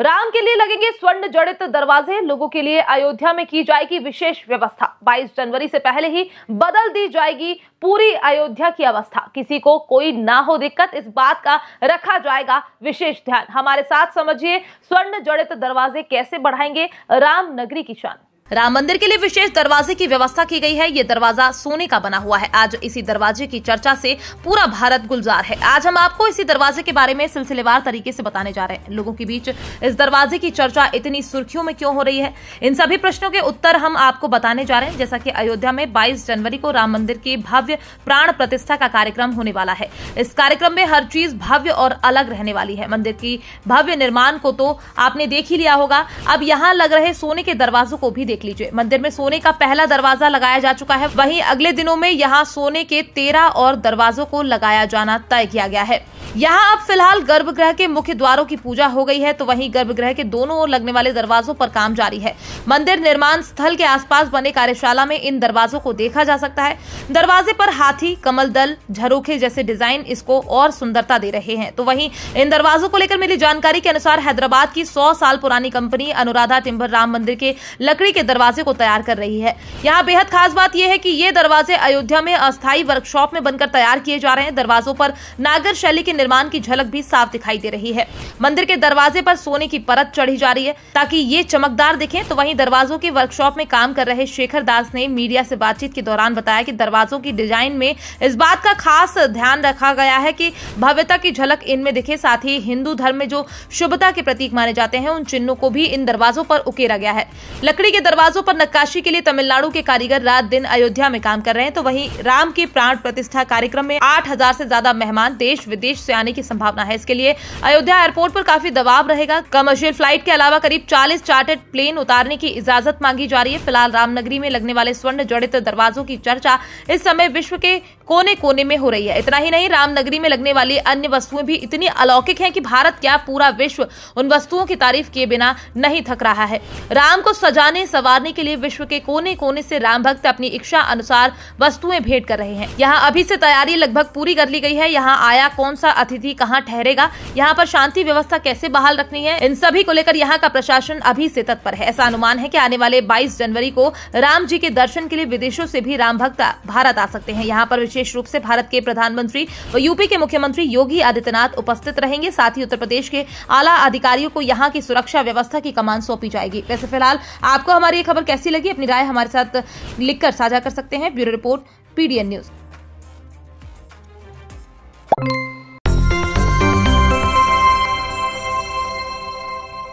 राम के लिए लगेंगे स्वर्ण जड़ित दरवाजे लोगों के लिए अयोध्या में की जाएगी विशेष व्यवस्था 22 जनवरी से पहले ही बदल दी जाएगी पूरी अयोध्या की अवस्था किसी को कोई ना हो दिक्कत इस बात का रखा जाएगा विशेष ध्यान हमारे साथ समझिए स्वर्ण जड़ित दरवाजे कैसे बढ़ाएंगे राम नगरी की शान राम मंदिर के लिए विशेष दरवाजे की व्यवस्था की गई है ये दरवाजा सोने का बना हुआ है आज इसी दरवाजे की चर्चा से पूरा भारत गुलजार है आज हम आपको इसी दरवाजे के बारे में सिलसिलेवार तरीके से बताने जा रहे हैं लोगों के बीच इस दरवाजे की चर्चा इतनी सुर्खियों में क्यों हो रही है इन सभी प्रश्नों के उत्तर हम आपको बताने जा रहे हैं जैसा की अयोध्या में बाईस जनवरी को राम मंदिर की भव्य प्राण प्रतिष्ठा का कार्यक्रम होने वाला है इस कार्यक्रम में हर चीज भव्य और अलग रहने वाली है मंदिर की भव्य निर्माण को तो आपने देख ही लिया होगा अब यहाँ लग रहे सोने के दरवाजों को भी देख देख लीजिए मंदिर में सोने का पहला दरवाजा लगाया जा चुका है वहीं अगले दिनों में यहाँ सोने के तेरह और दरवाजों को लगाया जाना तय किया गया है यहाँ अब फिलहाल गर्भगृह के मुख्य द्वारों की पूजा हो गई है तो वहीं गर्भगृह के दोनों ओर लगने वाले दरवाजों पर काम जारी है मंदिर निर्माण स्थल के आसपास बने कार्यशाला में इन दरवाजों को देखा जा सकता है दरवाजे पर हाथी कमल दल झरोखे जैसे डिजाइन इसको और सुंदरता दे रहे हैं तो वहीं इन दरवाजों को लेकर मिली जानकारी के अनुसार हैदराबाद की सौ साल पुरानी कंपनी अनुराधा टिम्बर राम मंदिर के लकड़ी के दरवाजे को तैयार कर रही है यहाँ बेहद खास बात यह है कि ये दरवाजे अयोध्या में अस्थायी वर्कशॉप में बनकर तैयार किए जा रहे हैं दरवाजों पर नागर शैली के निर्माण की झलक भी साफ दिखाई दे रही है मंदिर के दरवाजे पर सोने की परत चढ़ी जा रही है ताकि ये चमकदार दिखे तो वही दरवाजों के वर्कशॉप में काम कर रहे शेखर दास ने मीडिया से बातचीत के दौरान बताया की दरवाजों की डिजाइन में इस बात का खास ध्यान रखा गया है की भव्यता की झलक इनमें दिखे साथ ही हिंदू धर्म में जो शुभता के प्रतीक माने जाते हैं उन चिन्हों को भी इन दरवाजों पर उकेरा गया है लकड़ी के दरवाजे दरवाजों पर नक्काशी के लिए तमिलनाडु के कारीगर रात दिन अयोध्या में काम कर रहे हैं तो वहीं राम की प्राण प्रतिष्ठा कार्यक्रम में 8000 से ज्यादा मेहमान देश विदेश से आने की संभावना है इसके लिए अयोध्या एयरपोर्ट पर काफी दबाव रहेगा कमर्शियल फ्लाइट के अलावा करीब 40 चार्टर्ड प्लेन उतारने की इजाजत मांगी जा रही है फिलहाल रामनगरी में लगने वाले स्वर्ण जड़ित दरवाजों की चर्चा इस समय विश्व के कोने कोने में हो रही है इतना ही नहीं रामनगरी में लगने वाली अन्य वस्तुएं भी इतनी अलौकिक है की भारत क्या पूरा विश्व उन वस्तुओं की तारीफ किए बिना नहीं थक रहा है राम को सजाने संवारने के लिए विश्व के कोने कोने से राम भक्त अपनी इच्छा अनुसार वस्तुएं भेंट कर रहे हैं यहाँ अभी से तैयारी लगभग पूरी कर ली गई है यहाँ आया कौन सा अतिथि कहाँ ठहरेगा यहाँ पर शांति व्यवस्था कैसे बहाल रखनी है इन सभी को लेकर यहाँ का प्रशासन अभी से तत्पर है ऐसा अनुमान है की आने वाले बाईस जनवरी को राम जी के दर्शन के लिए विदेशों से भी राम भक्त भारत आ सकते हैं यहाँ पर विशेष रूप से भारत के प्रधानमंत्री व यूपी के मुख्यमंत्री योगी आदित्यनाथ उपस्थित रहेंगे साथ ही उत्तर प्रदेश के आला अधिकारियों को यहाँ की सुरक्षा व्यवस्था की कमान सौंपी जाएगी वैसे फिलहाल आपको हमारी ये खबर कैसी लगी अपनी राय हमारे साथ लिखकर साझा कर सकते हैं ब्यूरो रिपोर्ट पीडीएन न्यूज़